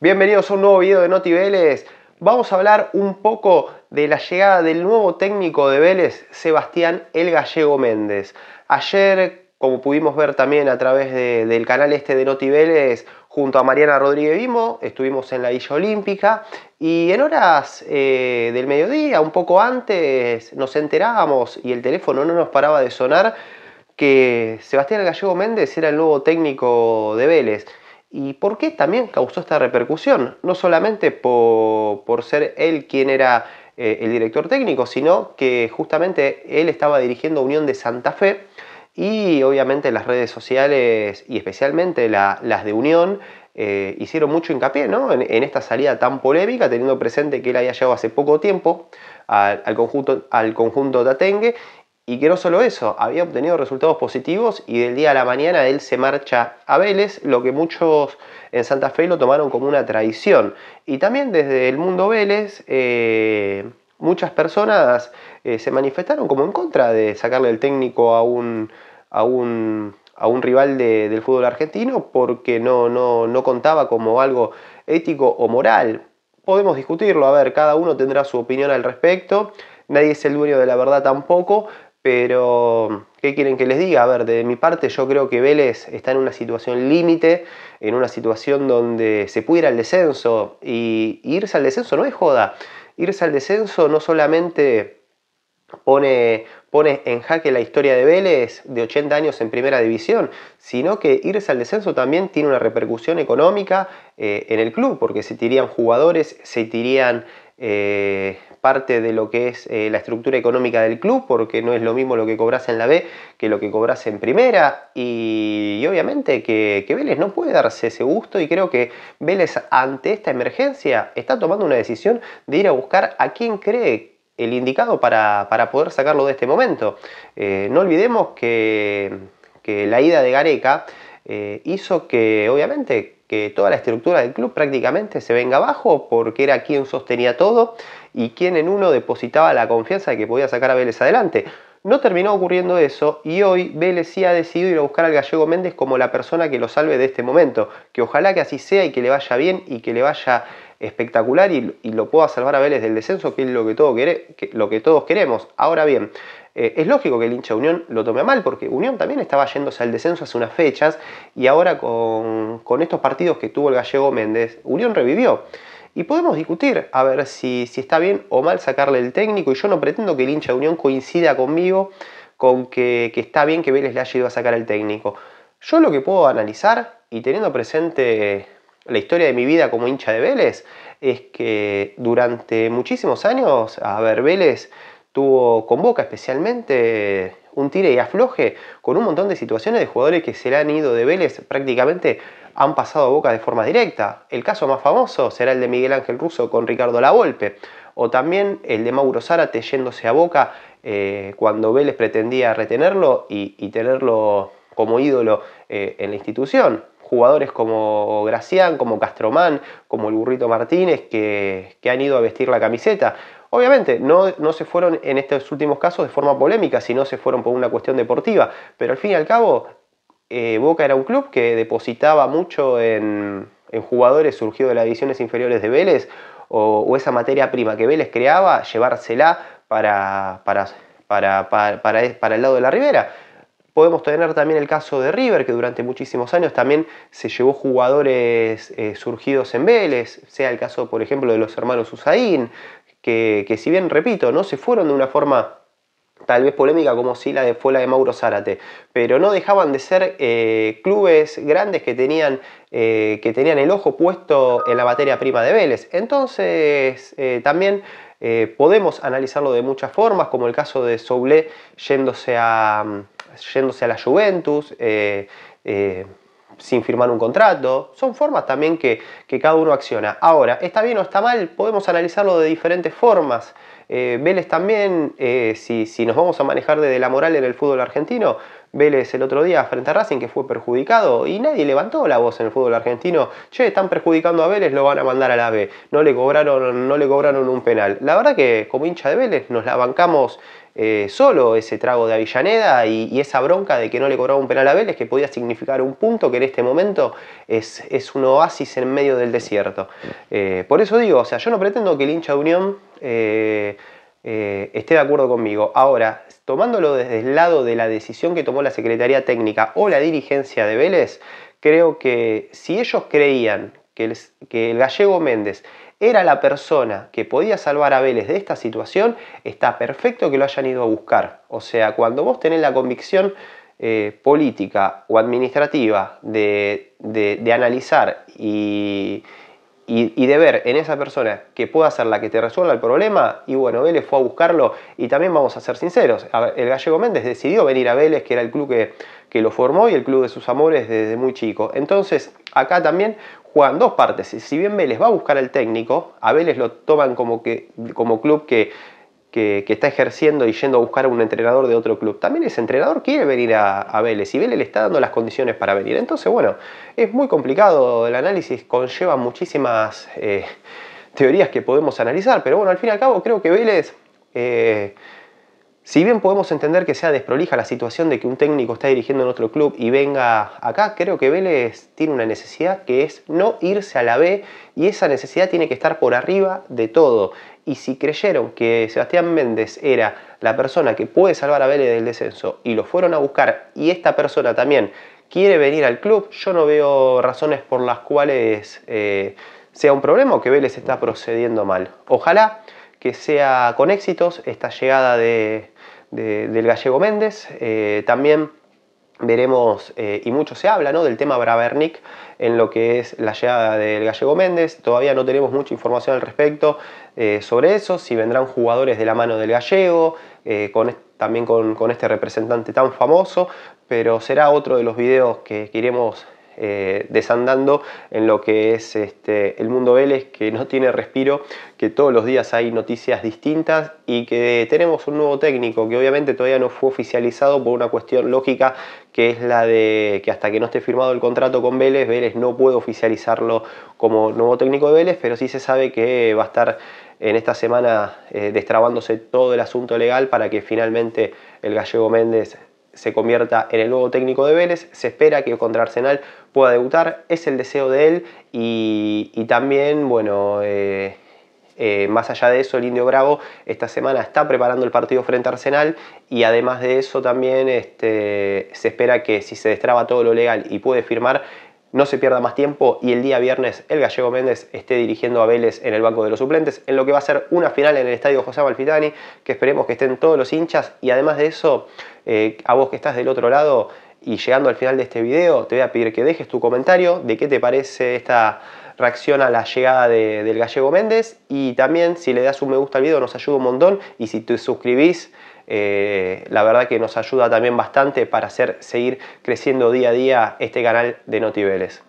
Bienvenidos a un nuevo video de Noti Vélez. Vamos a hablar un poco de la llegada del nuevo técnico de Vélez, Sebastián El Gallego Méndez. Ayer, como pudimos ver también a través del canal este de Noti Vélez, junto a Mariana Rodríguez Vimo, estuvimos en la Villa Olímpica y en horas eh, del mediodía, un poco antes, nos enterábamos y el teléfono no nos paraba de sonar que Sebastián El Gallego Méndez era el nuevo técnico de Vélez. ¿Y por qué también causó esta repercusión? No solamente por, ser él quien era eh, el director técnico, sino que justamente él estaba dirigiendo Unión de Santa Fe y obviamente las redes sociales y especialmente las de Unión eh, hicieron mucho hincapié ¿no? en, esta salida tan polémica, teniendo presente que él había llegado hace poco tiempo al, conjunto, al conjunto Tatengue y que no solo eso, había obtenido resultados positivos y del día a la mañana él se marcha a Vélez, lo que muchos en Santa Fe lo tomaron como una traición. Y también desde el mundo Vélez, eh, muchas personas eh, se manifestaron como en contra de sacarle el técnico a un, a un, rival del fútbol argentino porque no, no, no contaba como algo ético o moral. Podemos discutirlo, a ver, cada uno tendrá su opinión al respecto. Nadie es el dueño de la verdad tampoco, pero, ¿qué quieren que les diga? A ver, de mi parte yo creo que Vélez está en una situación límite, en una situación donde se pudiera el descenso y, irse al descenso no es joda. Irse al descenso no solamente pone, pone en jaque la historia de Vélez de 80 años en primera división, sino que irse al descenso también tiene una repercusión económica eh, en el club, porque se tirían jugadores, se tirían eh, parte de lo que es eh, la estructura económica del club, porque no es lo mismo lo que cobras en la B que lo que cobras en primera. Y, obviamente que, Vélez no puede darse ese gusto y creo que Vélez ante esta emergencia está tomando una decisión de ir a buscar a quien cree el indicado para, poder sacarlo de este momento. Eh, no olvidemos que, que, la ida de Gareca hizo que obviamente que toda la estructura del club prácticamente se venga abajo porque era quien sostenía todo y quien en uno depositaba la confianza de que podía sacar a Vélez adelante. No terminó ocurriendo eso y hoy Vélez sí ha decidido ir a buscar al gallego Méndez como la persona que lo salve de este momento. Que ojalá que así sea y que le vaya bien y que le vaya espectacular y, lo pueda salvar a Vélez del descenso, que es lo que, todo lo que todos queremos. Ahora bien, eh, es lógico que el hincha de Unión lo tome mal, porque Unión también estaba yéndose al descenso hace unas fechas y ahora con, estos partidos que tuvo el gallego Méndez, Unión revivió. Y podemos discutir a ver si, está bien o mal sacarle el técnico y yo no pretendo que el hincha de Unión coincida conmigo con que, que está bien que Vélez le haya ido a sacar el técnico. Yo lo que puedo analizar y teniendo presente la historia de mi vida como hincha de Vélez es que durante muchísimos años, a ver, Vélez tuvo con Boca especialmente un tire y afloje con un montón de situaciones de jugadores que se le han ido de Vélez prácticamente han pasado a Boca de forma directa. El caso más famoso será el de Miguel Ángel Russo con Ricardo Lavolpe o también el de Mauro Zárate yéndose a Boca eh, cuando Vélez pretendía retenerlo y, tenerlo como ídolo eh, en la institución. Jugadores como Gracián, como Castromán, como el Burrito Martínez, que, que han ido a vestir la camiseta. Obviamente, no, se fueron en estos últimos casos de forma polémica, sino se fueron por una cuestión deportiva. Pero al fin y al cabo, eh, Boca era un club que depositaba mucho en, jugadores surgidos de las divisiones inferiores de Vélez o, esa materia prima que Vélez creaba, llevársela para, para, para, el lado de la ribera. Podemos tener también el caso de River, que durante muchísimos años también se llevó jugadores eh, surgidos en Vélez, sea el caso, por ejemplo, de los hermanos Usain que, si bien, repito, no se fueron de una forma tal vez polémica como si la de, fue la de Mauro Zárate, pero no dejaban de ser eh, clubes grandes que tenían, eh, que tenían el ojo puesto en la materia prima de Vélez. Entonces, eh, también podemos analizarlo de muchas formas, como el caso de Soule yéndose a, mm, yéndose a la Juventus sin firmar un contrato. Son formas también que, que cada uno acciona. Ahora, ¿está bien o está mal? Podemos analizarlo de diferentes formas. Eh, Vélez también, eh, si, nos vamos a manejar desde la moral en el fútbol argentino, Vélez el otro día frente a Racing que fue perjudicado y nadie levantó la voz en el fútbol argentino, che, están perjudicando a Vélez, lo van a mandar a la B, no le cobraron, no le cobraron un penal. La verdad que como hincha de Vélez nos la bancamos eh, solo ese trago de Avellaneda y, esa bronca de que no le cobraba un penal a Vélez que podía significar un punto que en este momento es, un oasis en medio del desierto. Eh, por eso digo, o sea, yo no pretendo que el hincha de Unión eh, esté de acuerdo conmigo. Ahora, tomándolo desde el lado de la decisión que tomó la Secretaría Técnica o la dirigencia de Vélez, creo que si ellos creían que el gallego Méndez era la persona que podía salvar a Vélez de esta situación, está perfecto que lo hayan ido a buscar. O sea, cuando vos tenés la convicción eh, política o administrativa de, de analizar y, y, de ver en esa persona que pueda ser la que te resuelva el problema, y bueno, Vélez fue a buscarlo, y también vamos a ser sinceros, el gallego Méndez decidió venir a Vélez, que era el club que, que lo formó y el club de sus amores desde muy chico. Entonces, acá también juegan dos partes, si bien Vélez va a buscar al técnico, a Vélez lo toman como, que, como club que que, está ejerciendo y yendo a buscar a un entrenador de otro club. También ese entrenador quiere venir a, a, Vélez y Vélez le está dando las condiciones para venir. Entonces, bueno, es muy complicado, el análisis conlleva muchísimas eh, teorías que podemos analizar, pero bueno, al fin y al cabo creo que Vélez... Eh, si bien podemos entender que sea desprolija la situación de que un técnico está dirigiendo en otro club y venga acá, creo que Vélez tiene una necesidad que es no irse a la B y esa necesidad tiene que estar por arriba de todo. Y si creyeron que Sebastián Méndez era la persona que puede salvar a Vélez del descenso y lo fueron a buscar y esta persona también quiere venir al club, yo no veo razones por las cuales eh, sea un problema o que Vélez está procediendo mal. Ojalá que sea con éxitos esta llegada de, del gallego Méndez. Eh, también veremos, eh, y mucho se habla, del tema Bravernick en lo que es la llegada del gallego Méndez. Todavía no tenemos mucha información al respecto eh, sobre eso, si vendrán jugadores de la mano del gallego, con, también con, este representante tan famoso, pero será otro de los videos que, que iremos eh, desandando en lo que es este, el mundo Vélez, que no tiene respiro, que todos los días hay noticias distintas y que tenemos un nuevo técnico que obviamente todavía no fue oficializado por una cuestión lógica que es la de que hasta que no esté firmado el contrato con Vélez, Vélez no puede oficializarlo como nuevo técnico de Vélez, pero sí se sabe que va a estar en esta semana eh, destrabándose todo el asunto legal para que finalmente el gallego Méndez se convierta en el nuevo técnico de Vélez, se espera que contra Arsenal pueda debutar, es el deseo de él y, también, bueno, eh, eh, más allá de eso, el Indio Bravo esta semana está preparando el partido frente a Arsenal y además de eso también este, se espera que si se destraba todo lo legal y puede firmar, no se pierda más tiempo y el día viernes el gallego Méndez esté dirigiendo a Vélez en el banco de los suplentes en lo que va a ser una final en el estadio José Malfitani, que esperemos que estén todos los hinchas y además de eso, eh, a vos que estás del otro lado y llegando al final de este video, te voy a pedir que dejes tu comentario de qué te parece esta reacción a la llegada del gallego Méndez y también si le das un me gusta al video nos ayuda un montón y si te suscribís eh, la verdad que nos ayuda también bastante para hacer seguir creciendo día a día este canal de Notibeles.